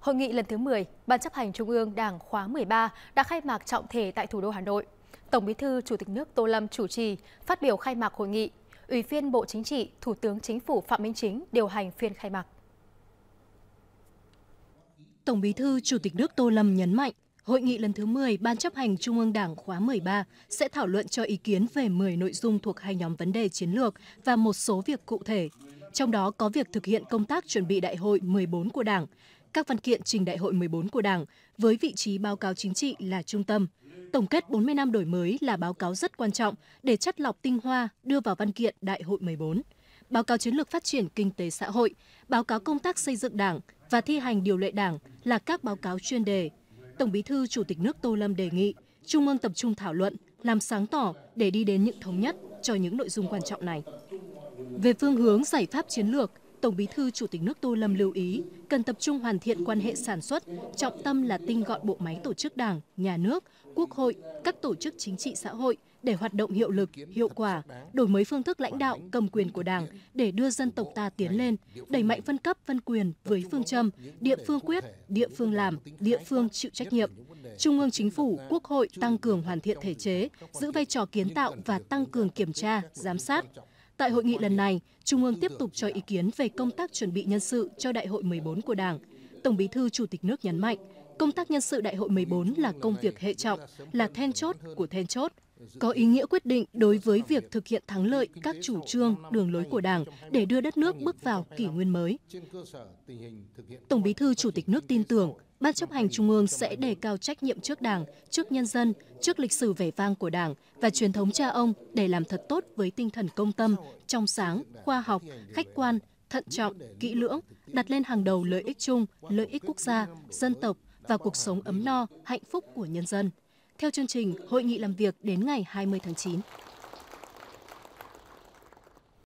Hội nghị lần thứ 10 Ban chấp hành Trung ương Đảng khóa 13 đã khai mạc trọng thể tại thủ đô Hà Nội. Tổng Bí thư Chủ tịch nước Tô Lâm chủ trì phát biểu khai mạc hội nghị. Ủy viên Bộ Chính trị, Thủ tướng Chính phủ Phạm Minh Chính điều hành phiên khai mạc. Tổng Bí thư Chủ tịch nước Tô Lâm nhấn mạnh, Hội nghị lần thứ 10 Ban chấp hành Trung ương Đảng khóa 13 sẽ thảo luận cho ý kiến về 10 nội dung thuộc hai nhóm vấn đề chiến lược và một số việc cụ thể. Trong đó có việc thực hiện công tác chuẩn bị đại hội 14 của Đảng, các văn kiện trình đại hội 14 của Đảng với vị trí báo cáo chính trị là trung tâm. Tổng kết 40 năm đổi mới là báo cáo rất quan trọng để chất lọc tinh hoa đưa vào văn kiện đại hội 14. Báo cáo chiến lược phát triển kinh tế xã hội, báo cáo công tác xây dựng Đảng và thi hành điều lệ Đảng là các báo cáo chuyên đề. Tổng Bí thư Chủ tịch nước Tô Lâm đề nghị Trung ương tập trung thảo luận, làm sáng tỏ để đi đến những thống nhất cho những nội dung quan trọng này. Về phương hướng giải pháp chiến lược, Tổng Bí thư Chủ tịch nước Tô Lâm lưu ý cần tập trung hoàn thiện quan hệ sản xuất, trọng tâm là tinh gọn bộ máy tổ chức Đảng, nhà nước, Quốc hội, các tổ chức chính trị xã hội để hoạt động hiệu lực, hiệu quả, đổi mới phương thức lãnh đạo, cầm quyền của Đảng để đưa dân tộc ta tiến lên, đẩy mạnh phân cấp, phân quyền với phương châm địa phương quyết, địa phương làm, địa phương chịu trách nhiệm. Trung ương Chính phủ, Quốc hội tăng cường hoàn thiện thể chế, giữ vai trò kiến tạo và tăng cường kiểm tra, giám sát Tại hội nghị lần này, Trung ương tiếp tục cho ý kiến về công tác chuẩn bị nhân sự cho Đại hội 14 của Đảng. Tổng Bí thư Chủ tịch nước nhấn mạnh, công tác nhân sự Đại hội 14 là công việc hệ trọng, là then chốt của then chốt, có ý nghĩa quyết định đối với việc thực hiện thắng lợi các chủ trương, đường lối của Đảng để đưa đất nước bước vào kỷ nguyên mới. Tổng Bí thư Chủ tịch nước tin tưởng Ban chấp hành Trung ương sẽ đề cao trách nhiệm trước Đảng, trước nhân dân, trước lịch sử vẻ vang của Đảng và truyền thống cha ông để làm thật tốt với tinh thần công tâm, trong sáng, khoa học, khách quan, thận trọng, kỹ lưỡng, đặt lên hàng đầu lợi ích chung, lợi ích quốc gia, dân tộc và cuộc sống ấm no, hạnh phúc của nhân dân. Theo chương trình, hội nghị làm việc đến ngày 20 tháng 9.